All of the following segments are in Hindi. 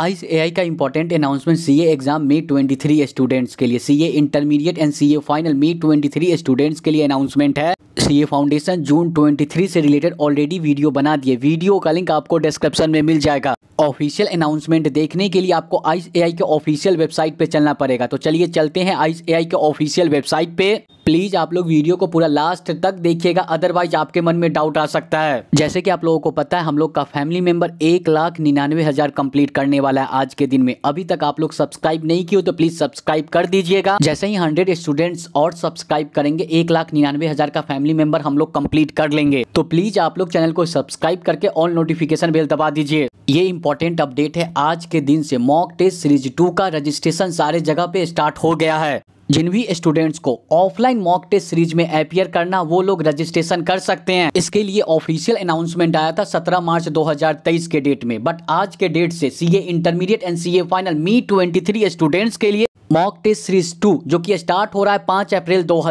आईस एआई का important announcement CA exam May 23 students के लिए CA intermediate and CA final May 23 students के लिए अनाउंसमेंट है सीए फाउंडेशन जून 23 से रिलेटेड ऑलरेडी वीडियो बना दिए वीडियो का लिंक आपको डिस्क्रिप्शन में मिल जाएगा ऑफिशियल अनाउंसमेंट देखने के लिए आपको आईस एआई के ऑफिशियल वेबसाइट पे चलना पड़ेगा तो चलिए चलते हैं आईस एआई के ऑफिशियल वेबसाइट पे प्लीज़ आप लोग वीडियो को पूरा लास्ट तक देखिएगा अदरवाइज आपके मन में डाउट आ सकता है जैसे कि आप लोगों को पता है हम लोग का फैमिली मेंबर एक लाख निन्यानवे हज़ार कम्प्लीट करने वाला है आज के दिन में अभी तक आप लोग सब्सक्राइब नहीं किए तो प्लीज़ सब्सक्राइब कर दीजिएगा जैसे ही हंड्रेड स्टूडेंट्स और सब्सक्राइब करेंगे एक लाख निन्यानवे हज़ार का फैमिली मेंबर हम लोग कम्प्लीट कर लेंगे तो प्लीज़ आप लोग चैनल को सब्सक्राइब करके ऑल नोटिफिकेशन बेल दबा दीजिए ये इंपॉर्टेंट अपडेट है आज के दिन से मॉक टेस्ट सीरीज टू का रजिस्ट्रेशन सारे जगह पे स्टार्ट हो गया है जिन भी स्टूडेंट्स को ऑफलाइन मॉक टेस्ट सीरीज में अपियर करना वो लोग रजिस्ट्रेशन कर सकते हैं इसके लिए ऑफिशियल अनाउंसमेंट आया था 17 मार्च 2023 के डेट में बट आज के डेट से CA intermediate and CA final May 23 students के लिए मॉक टेस्ट सीरीज टू जो कि स्टार्ट हो रहा है पांच अप्रैल दो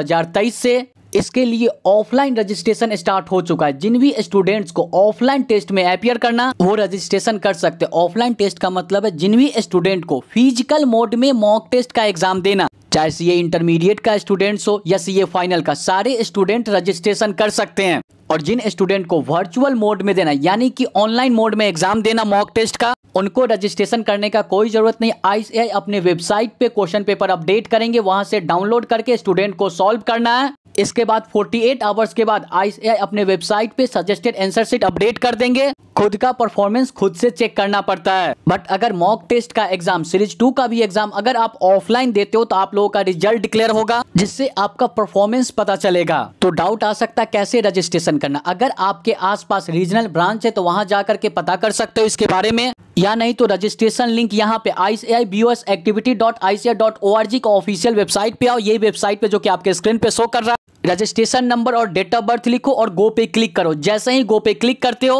से इसके लिए ऑफलाइन रजिस्ट्रेशन स्टार्ट हो चुका है जिन भी स्टूडेंट्स को ऑफलाइन टेस्ट में अपियर करना वो रजिस्ट्रेशन कर सकते हैं ऑफलाइन टेस्ट का मतलब है जिन भी स्टूडेंट को फिजिकल मोड में मॉक टेस्ट का एग्जाम देना चाहे सी इंटरमीडिएट का स्टूडेंट हो या सी फाइनल का सारे स्टूडेंट रजिस्ट्रेशन कर सकते हैं और जिन स्टूडेंट को वर्चुअल मोड में देना यानी कि ऑनलाइन मोड में एग्जाम देना मॉक टेस्ट का उनको रजिस्ट्रेशन करने का कोई जरूरत नहीं आई अपने वेबसाइट पे क्वेश्चन पेपर अपडेट करेंगे वहां से डाउनलोड करके स्टूडेंट को सॉल्व करना है इसके बाद 48 आवर्स के बाद आई अपने वेबसाइट पे सजेस्टेड एंसर सीट अपडेट कर देंगे खुद का परफॉर्मेंस खुद से चेक करना पड़ता है बट अगर मॉक टेस्ट का एग्जाम सीरीज टू का भी एग्जाम अगर आप ऑफलाइन देते हो तो आप लोगों का रिजल्ट डिक्लेयर होगा जिससे आपका परफॉर्मेंस पता चलेगा तो डाउट आ सकता है कैसे रजिस्ट्रेशन करना अगर आपके आस रीजनल ब्रांच है तो वहाँ जा करके पता कर सकते हो इसके बारे में या नहीं तो रजिस्ट्रेशन लिंक यहाँ पे I C I B S activity dot I C I dot O R G का ऑफिशियल वेबसाइट पे आओ ये वेबसाइट पे जो कि आपके स्क्रीन पे शो कर रहा है रजिस्ट्रेशन नंबर और डेट ऑफ बर्थ लिखो और गो पे क्लिक करो जैसे ही गो पे क्लिक करते हो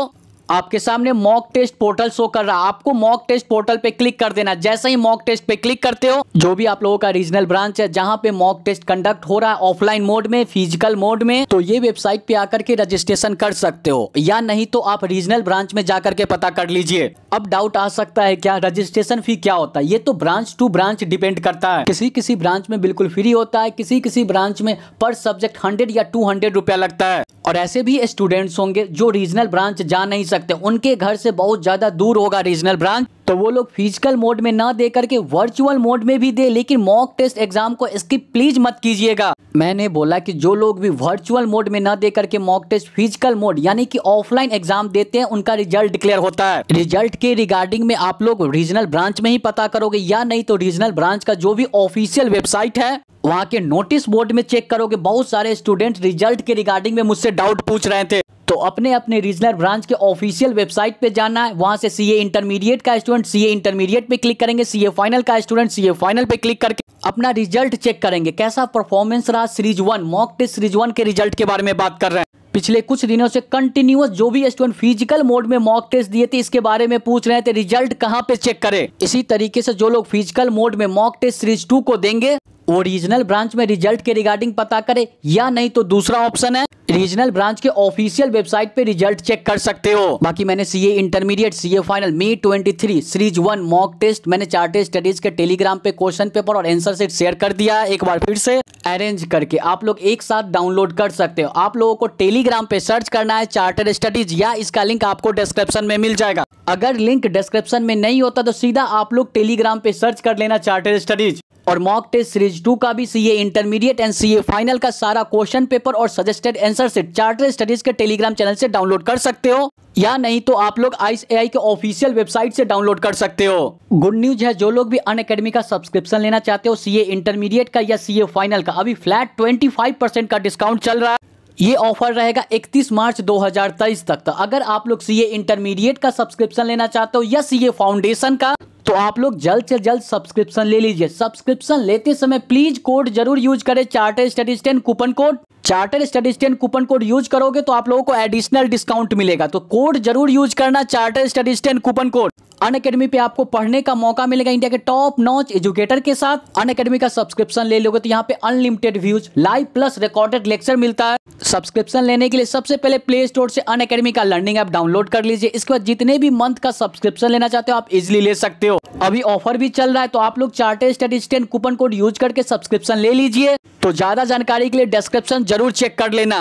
आपके सामने मॉक टेस्ट पोर्टल शो कर रहा है आपको मॉक टेस्ट पोर्टल पे क्लिक कर देना जैसे ही मॉक टेस्ट पे क्लिक करते हो जो भी आप लोगों का रीजनल ब्रांच है जहां पे मॉक टेस्ट कंडक्ट हो रहा है ऑफलाइन मोड में फिजिकल मोड में तो ये वेबसाइट पे आकर के रजिस्ट्रेशन कर सकते हो या नहीं तो आप रीजनल ब्रांच में जाकर के पता कर लीजिए अब डाउट आ सकता है क्या रजिस्ट्रेशन फी क्या होता है ये तो ब्रांच टू ब्रांच डिपेंड करता है किसी किसी ब्रांच में बिल्कुल फ्री होता है किसी किसी ब्रांच में पर सब्जेक्ट हंड्रेड या टू हंड्रेड लगता है और ऐसे भी स्टूडेंट्स होंगे जो रीजनल ब्रांच जा नहीं सकते उनके घर से बहुत ज़्यादा दूर होगा रीजनल ब्रांच तो वो लोग फिजिकल मोड में ना दे करके वर्चुअल मोड में भी दे लेकिन मॉक टेस्ट एग्जाम को स्किप प्लीज मत कीजिएगा मैंने बोला कि जो लोग भी वर्चुअल मोड में ना दे करके मॉक टेस्ट फिजिकल मोड यानी कि ऑफलाइन एग्जाम देते हैं उनका रिजल्ट डिक्लेयर होता है रिजल्ट के रिगार्डिंग में आप लोग रीजनल ब्रांच में ही पता करोगे या नहीं तो रीजनल ब्रांच का जो भी ऑफिशियल वेबसाइट है वहाँ के नोटिस बोर्ड में चेक करोगे बहुत सारे स्टूडेंट रिजल्ट के रिगार्डिंग में मुझसे डाउट पूछ रहे थे तो अपने अपने रीजनल ब्रांच के ऑफिशियल वेबसाइट पे जाना है वहाँ से सीए इंटरमीडिएट का स्टूडेंट सीए इंटरमीडिएट पे क्लिक करेंगे सीए फाइनल का स्टूडेंट सीए फाइनल पे क्लिक करके अपना रिजल्ट चेक करेंगे कैसा परफॉर्मेंस रहा series one mock test series one के रिजल्ट के बारे में बात कर रहे हैं पिछले कुछ दिनों से कंटिन्यूस जो भी स्टूडेंट फिजिकल मोड में मॉक टेस्ट दिए थे इसके बारे में पूछ रहे थे रिजल्ट कहाँ पे चेक करें इसी तरीके से जो लोग फिजिकल मोड में मॉक टेस्ट सीरीज टू को देंगे वो रीजनल ब्रांच में रिजल्ट के रिगार्डिंग पता करे या नहीं तो दूसरा ऑप्शन है रीजनल ब्रांच के ऑफिशियल वेबसाइट पे रिजल्ट चेक कर सकते हो बाकी मैंने CA intermediate CA final May 23 series one mock test मैंने चार्टेड स्टडीज के टेलीग्राम पे क्वेश्चन पेपर और आंसर सेट शेयर कर दिया एक बार फिर से अरेंज करके आप लोग एक साथ डाउनलोड कर सकते हो आप लोगों को टेलीग्राम पे सर्च करना है चार्टेड स्टडीज या इसका लिंक आपको डिस्क्रिप्शन में मिल जाएगा अगर लिंक डिस्क्रिप्शन में नहीं होता तो सीधा आप लोग टेलीग्राम पे सर्च कर लेना चार्टेड स्टडीज और मॉक टेस्ट सीरीज टू का भी CA intermediate and CA final का सारा क्वेश्चन पेपर और सजेस्टेड आंसर से चार्टर स्टडीज के टेलीग्राम चैनल से डाउनलोड कर सकते हो या नहीं तो आप लोग आई ए के ऑफिशियल वेबसाइट से डाउनलोड कर सकते हो गुड न्यूज है जो लोग भी अन अकेडमी का सब्सक्रिप्शन लेना चाहते हो सीए इंटरमीडिएट का या सीए फाइनल का अभी फ्लैट ट्वेंटी फाइव परसेंट का डिस्काउंट चल रहा है ये ऑफर रहेगा 31 मार्च 2023 तक तो अगर आप लोग सीए इंटरमीडिएट का सब्सक्रिप्शन लेना चाहते हो या सीए फाउंडेशन का तो आप लोग जल्द से जल्द सब्सक्रिप्शन ले लीजिए सब्सक्रिप्शन लेते समय प्लीज कोड जरूर यूज करें charter study stand coupon code charter स्टडिस्टियन कूपन कोड यूज करोगे तो आप लोगों को एडिशनल डिस्काउंट मिलेगा तो कोड जरूर यूज करना चार्टर स्टडिस्टियन कूपन कोड अन अकेडमी पे आपको पढ़ने का मौका मिलेगा इंडिया के टॉप नॉच एजुकेटर के साथ अन अकेडमी का सब्सक्रिप्शन ले लोगे तो यहाँ पे unlimited views live plus recorded lecture मिलता है सब्सक्रिप्शन लेने के लिए सबसे पहले प्ले स्टोर से अन अकेडमी का लर्निंग ऐप डाउनलोड कर लीजिए इसके बाद जितने भी मंथ का सब्सक्रिप्शन लेना चाहते हो आप इजिली ले सकते हो अभी ऑफर भी चल रहा है तो आप लोग charted study coupon code use करके सब्सक्रिप्शन ले लीजिए तो ज्यादा जानकारी के लिए डिस्क्रिप्शन जरूर चेक कर लेना